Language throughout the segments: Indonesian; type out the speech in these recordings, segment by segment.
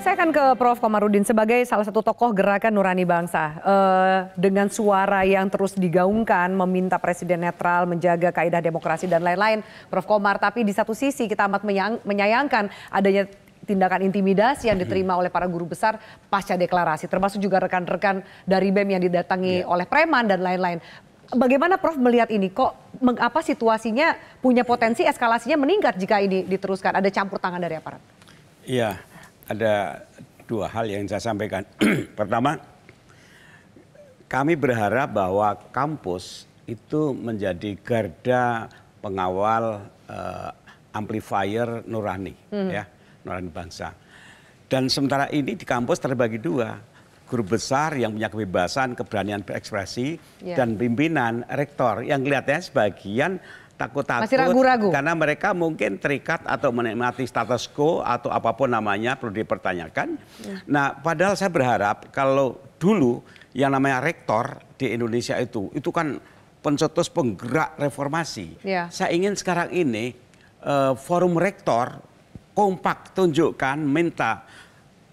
Saya akan ke Prof. Komarudin sebagai salah satu tokoh gerakan nurani bangsa eh, dengan suara yang terus digaungkan meminta presiden netral menjaga kaedah demokrasi dan lain-lain, Prof. Komar. Tapi di satu sisi kita amat menyayang, menyayangkan adanya tindakan intimidasi yang diterima oleh para guru besar pasca deklarasi, termasuk juga rekan-rekan dari BEM yang didatangi yeah. oleh preman dan lain-lain. Bagaimana Prof melihat ini? Kok mengapa situasinya punya potensi eskalasinya meningkat jika ini diteruskan? Ada campur tangan dari aparat? Iya ada dua hal yang saya sampaikan. Pertama, kami berharap bahwa kampus itu menjadi garda pengawal uh, amplifier nurani, hmm. ya, nurani bangsa. Dan sementara ini di kampus terbagi dua, guru besar yang punya kebebasan, keberanian berekspresi, yeah. dan pimpinan rektor yang kelihatannya sebagian takut-takut Masih ragu-ragu. karena mereka mungkin terikat atau menikmati status quo atau apapun namanya perlu dipertanyakan. Ya. Nah, padahal saya berharap kalau dulu yang namanya rektor di Indonesia itu itu kan pencetus penggerak reformasi. Ya. Saya ingin sekarang ini eh, forum rektor kompak tunjukkan minta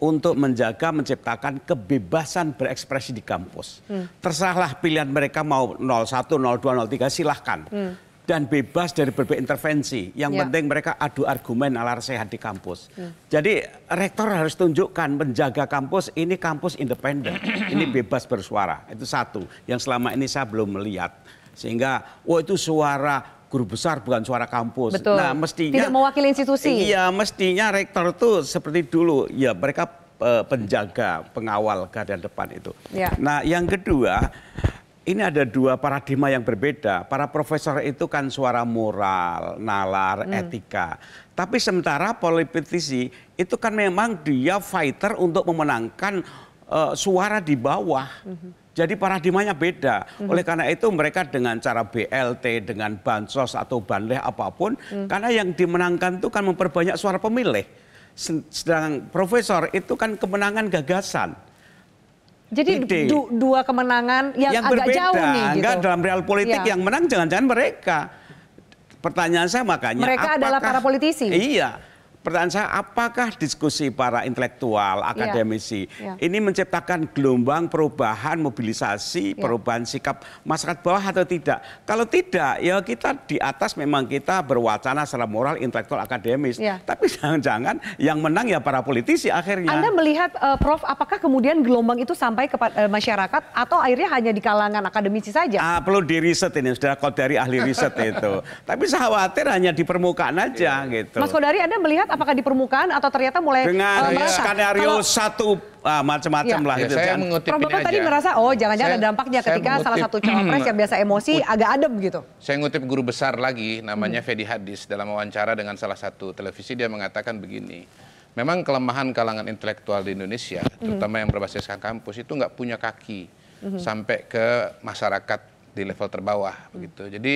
untuk menjaga menciptakan kebebasan berekspresi di kampus. Hmm. Terserahlah pilihan mereka mau 01, 02, 03 silahkan. Hmm dan bebas dari berbagai intervensi. Yang ya. penting mereka adu argumen alar sehat di kampus. Ya. Jadi rektor harus tunjukkan menjaga kampus ini kampus independen, ini bebas bersuara. Itu satu yang selama ini saya belum melihat. Sehingga oh itu suara guru besar bukan suara kampus. Betul. Nah, mestinya tidak mewakili institusi. Iya, mestinya rektor itu seperti dulu ya mereka eh, penjaga, pengawal keadaan depan itu. Ya. Nah, yang kedua ini ada dua paradigma yang berbeda. Para profesor itu kan suara moral, nalar, hmm. etika. Tapi sementara politisi itu kan memang dia fighter untuk memenangkan uh, suara di bawah. Hmm. Jadi paradigmanya beda. -hmm. Oleh karena itu mereka dengan cara BLT, dengan bansos atau banleh apapun, mm. karena yang dimenangkan itu kan memperbanyak suara pemilih. Sedang profesor itu kan kemenangan gagasan. Jadi ide. dua kemenangan yang, yang agak berbeda. jauh nih. Gitu. dalam real politik ya. yang menang jangan-jangan mereka. Pertanyaan saya makanya. Mereka apakah, adalah para politisi. Iya pertanyaan saya, apakah diskusi para intelektual, iya. akademisi ya, ya. ini menciptakan gelombang perubahan mobilisasi, ya. perubahan sikap masyarakat bawah atau tidak? Kalau tidak, ya kita di atas memang kita berwacana secara moral, intelektual, akademis. Ya. Tapi jangan-jangan yang menang ya para politisi akhirnya. Anda melihat, uh, Prof, apakah kemudian gelombang itu sampai ke uh, e, masyarakat atau akhirnya hanya di kalangan akademisi saja? Uh, perlu di riset ini, sudah dari ahli riset itu. Tapi saya khawatir hanya di permukaan aja ya. gitu. Mas Kodari, Anda melihat Apakah di permukaan atau ternyata mulai eh, dengan uh, skenario kalau, satu uh, macam-macam ya. lah ya, gitu, saya kan. Prof Bapak aja. tadi merasa oh jangan-jangan ada dampaknya saya ketika mengutip, salah satu cawapres yang biasa emosi agak adem gitu. Saya ngutip guru besar lagi namanya hmm. Fedi Hadis dalam wawancara dengan salah satu televisi dia mengatakan begini. Memang kelemahan kalangan intelektual di Indonesia, hmm. terutama yang berbasis kampus itu nggak punya kaki hmm. sampai ke masyarakat di level terbawah hmm. begitu. Jadi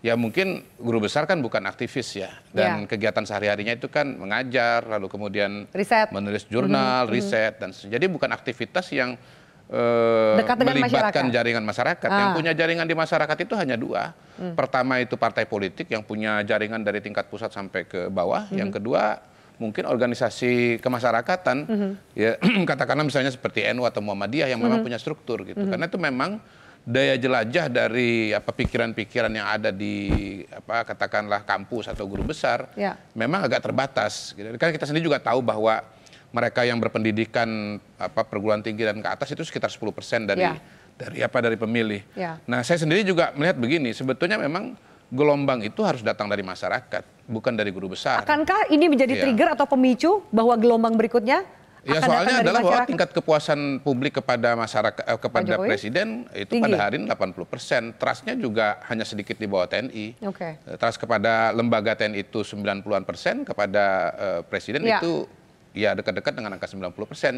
ya mungkin guru besar kan bukan aktivis ya dan ya. kegiatan sehari harinya itu kan mengajar lalu kemudian riset. menulis jurnal -hmm. riset dan jadi bukan aktivitas yang eh, Dekat melibatkan masyarakat. jaringan masyarakat ah. yang punya jaringan di masyarakat itu hanya dua Hmm. pertama itu partai politik yang punya jaringan dari tingkat pusat sampai ke bawah -hmm. yang mm-hmm. kedua mungkin organisasi kemasyarakatan -hmm. ya katakanlah misalnya seperti NU atau Muhammadiyah yang memang -hmm. punya struktur gitu -hmm. karena itu memang daya jelajah dari apa pikiran-pikiran yang ada di apa katakanlah kampus atau guru besar ya. memang agak terbatas gitu. Karena kita sendiri juga tahu bahwa mereka yang berpendidikan apa perguruan tinggi dan ke atas itu sekitar 10% dari ya. dari apa dari pemilih. Ya. Nah, saya sendiri juga melihat begini, sebetulnya memang gelombang itu harus datang dari masyarakat, bukan dari guru besar. Akankah ini menjadi ya. trigger atau pemicu bahwa gelombang berikutnya Ya soalnya adalah bahwa tingkat kepuasan publik kepada masyarakat eh, kepada Jokowi? presiden itu Tinggi. pada hari ini 80 persen. Trustnya juga hanya sedikit di bawah TNI. Okay. Eh, trust kepada lembaga TNI itu 90-an persen, kepada eh, presiden ya. itu ya dekat-dekat dengan angka 90 persen.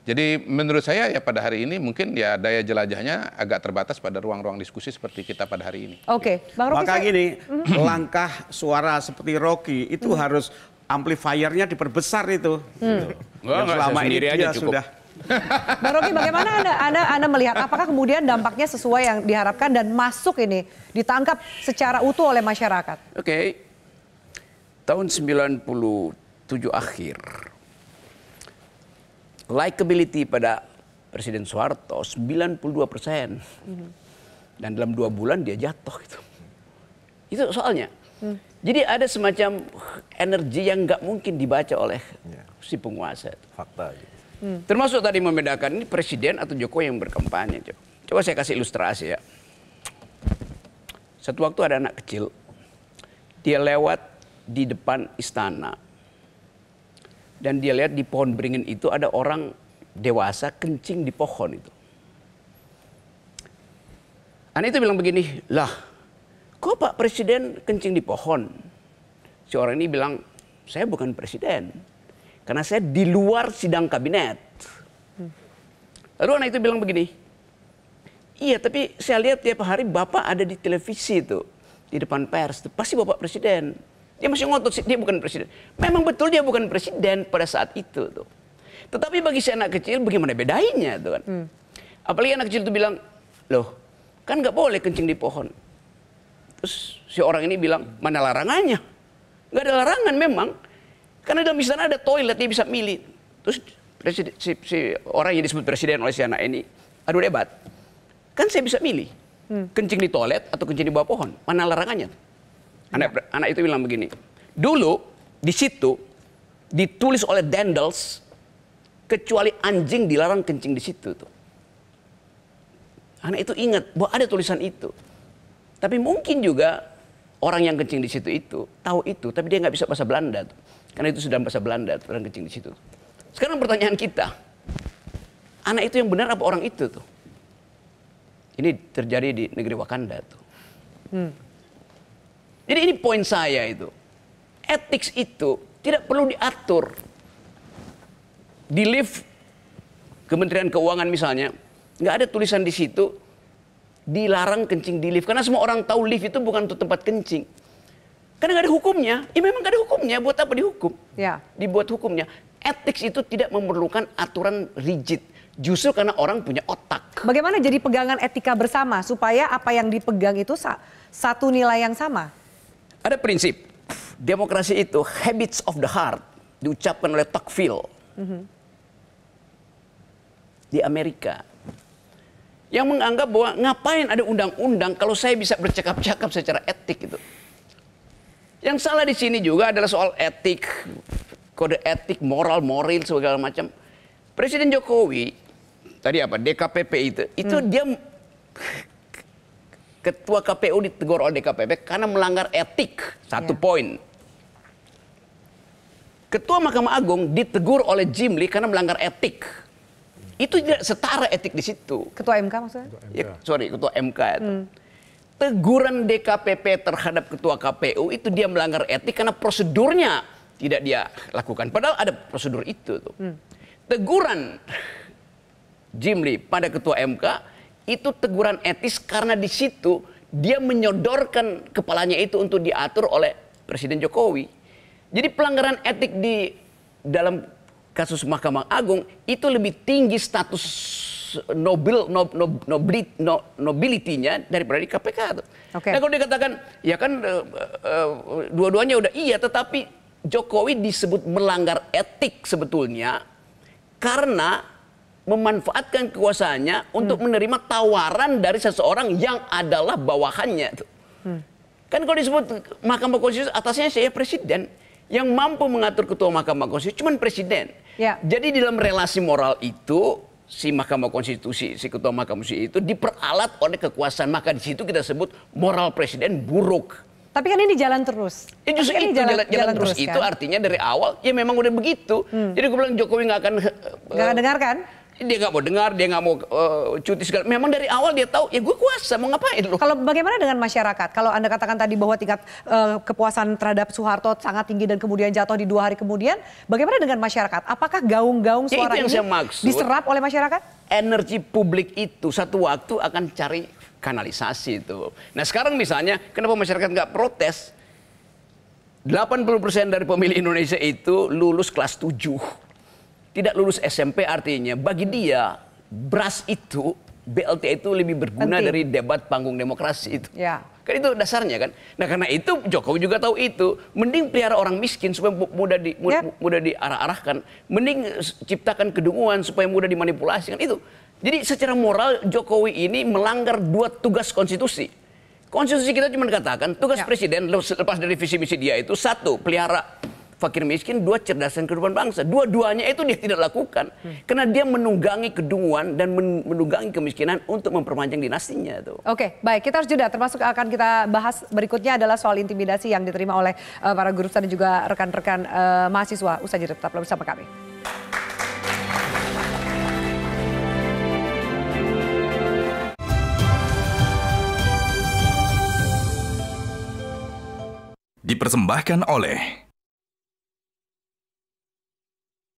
Jadi menurut saya ya pada hari ini mungkin ya daya jelajahnya agak terbatas pada ruang-ruang diskusi seperti kita pada hari ini. Oke, okay. Bang Rocky. Maka saya... gini, langkah suara seperti Rocky itu hmm. harus amplifiernya diperbesar itu. Hmm. Enggak, yang selama ini dia aja cukup. sudah Bang Rocky, bagaimana anda, anda, anda melihat apakah kemudian dampaknya sesuai yang diharapkan dan masuk ini ditangkap secara utuh oleh masyarakat? Oke, okay. tahun 97 akhir, likability pada Presiden Soeharto 92 persen. Mm -hmm. Dan dalam dua bulan dia jatuh gitu. Itu soalnya. Hmm. Jadi ada semacam energi yang nggak mungkin dibaca oleh ya. si penguasa. Itu. Fakta. Gitu. Hmm. Termasuk tadi membedakan ini presiden atau Jokowi yang berkampanye. Coba. coba saya kasih ilustrasi ya. Satu waktu ada anak kecil, dia lewat di depan istana. Dan dia lihat di pohon beringin itu ada orang dewasa kencing di pohon itu. Anak itu bilang begini, lah kok Pak Presiden kencing di pohon? Si orang ini bilang, saya bukan presiden. Karena saya di luar sidang kabinet. Lalu anak itu bilang begini, iya tapi saya lihat tiap hari Bapak ada di televisi itu. Di depan pers, itu pasti Bapak Presiden. Dia masih ngotot, dia bukan presiden. Memang betul dia bukan presiden pada saat itu. Tuh. Tetapi bagi si anak kecil bagaimana bedainya tuh kan. Hmm. Apalagi anak kecil itu bilang, loh kan nggak boleh kencing di pohon. Terus si orang ini bilang, mana larangannya? Gak ada larangan memang. Karena dalam istana ada toilet, dia bisa milih. Terus presiden, si, si orang yang disebut presiden oleh si anak ini, aduh debat. Kan saya bisa milih, hmm. kencing di toilet atau kencing di bawah pohon. Mana larangannya? Anak, ya. anak itu bilang begini, dulu di situ ditulis oleh Dendels, kecuali anjing dilarang kencing di situ tuh. Anak itu ingat bahwa ada tulisan itu. Tapi mungkin juga orang yang kencing di situ itu tahu itu, tapi dia nggak bisa bahasa Belanda. Tuh. Karena itu sudah bahasa Belanda, orang kencing di situ. Sekarang pertanyaan kita, anak itu yang benar apa orang itu tuh? Ini terjadi di negeri Wakanda tuh. Hmm. Jadi ini poin saya itu. Etik itu tidak perlu diatur. Di lift Kementerian Keuangan misalnya, nggak ada tulisan di situ dilarang kencing di lift. Karena semua orang tahu lift itu bukan untuk tempat kencing. Karena nggak ada hukumnya. Ya memang nggak ada hukumnya. Buat apa dihukum? Ya. Dibuat hukumnya. Etik itu tidak memerlukan aturan rigid. Justru karena orang punya otak. Bagaimana jadi pegangan etika bersama supaya apa yang dipegang itu satu nilai yang sama? Ada prinsip. Demokrasi itu habits of the heart diucapkan oleh Tocqueville mm -hmm. di Amerika yang menganggap bahwa ngapain ada undang-undang kalau saya bisa bercakap-cakap secara etik gitu. Yang salah di sini juga adalah soal etik, kode etik, moral, moral segala macam. Presiden Jokowi tadi apa DKPP itu, itu hmm. dia ketua KPU ditegur oleh DKPP karena melanggar etik satu yeah. poin. Ketua Mahkamah Agung ditegur oleh Jimli karena melanggar etik. Itu tidak setara etik di situ. Ketua MK maksudnya? Ketua MK. Ya, sorry, Ketua MK itu. Hmm. Teguran DKPP terhadap Ketua KPU itu dia melanggar etik karena prosedurnya tidak dia lakukan. Padahal ada prosedur itu. Tuh. Hmm. Teguran Jimli pada Ketua MK itu teguran etis karena di situ dia menyodorkan kepalanya itu untuk diatur oleh Presiden Jokowi. Jadi pelanggaran etik di dalam kasus Mahkamah Agung itu lebih tinggi status nobil no, no, no, nobility-nya daripada di KPK. Okay. Nah kalau dikatakan ya kan uh, uh, dua-duanya udah iya tetapi Jokowi disebut melanggar etik sebetulnya karena memanfaatkan kekuasaannya untuk hmm. menerima tawaran dari seseorang yang adalah bawahannya. Hmm. Kan kalau disebut Mahkamah Konstitusi atasnya saya presiden yang mampu mengatur ketua Mahkamah Konstitusi cuman presiden. Ya. Jadi dalam relasi moral itu si Mahkamah Konstitusi, si Ketua Mahkamah Konstitusi itu diperalat oleh kekuasaan. Maka di situ kita sebut moral presiden buruk. Tapi kan ini jalan terus. Ya justru Tapi kan itu jalan, jalan, jalan terus, terus kan? itu artinya dari awal ya memang udah begitu. Hmm. Jadi gue bilang Jokowi nggak akan eh, nggak uh, dengarkan dia nggak mau dengar, dia nggak mau uh, cuti segala. Memang dari awal dia tahu, ya gue kuasa, mau ngapain Kalau bagaimana dengan masyarakat? Kalau anda katakan tadi bahwa tingkat uh, kepuasan terhadap Soeharto sangat tinggi dan kemudian jatuh di dua hari kemudian, bagaimana dengan masyarakat? Apakah gaung-gaung suara ya, itu yang ini maksud, diserap oleh masyarakat? Energi publik itu satu waktu akan cari kanalisasi itu. Nah sekarang misalnya, kenapa masyarakat nggak protes? 80% dari pemilih Indonesia itu lulus kelas 7 tidak lulus SMP artinya bagi dia beras itu BLT itu lebih berguna Penting. dari debat panggung demokrasi itu. Ya. Kan itu dasarnya kan. Nah karena itu Jokowi juga tahu itu. Mending pelihara orang miskin supaya mudah di ya. mudah diarah-arahkan. Mending ciptakan kedunguan supaya mudah dimanipulasi kan itu. Jadi secara moral Jokowi ini melanggar dua tugas konstitusi. Konstitusi kita cuma katakan tugas ya. presiden lepas dari visi misi dia itu satu pelihara fakir miskin, dua cerdasan kehidupan bangsa. Dua-duanya itu dia tidak lakukan. Hmm. Karena dia menunggangi kedunguan dan menunggangi kemiskinan untuk memperpanjang dinastinya itu. Oke, baik. Kita harus jeda termasuk akan kita bahas berikutnya adalah soal intimidasi yang diterima oleh uh, para guru dan juga rekan-rekan uh, mahasiswa. Usah jeda tetaplah bersama kami. dipersembahkan oleh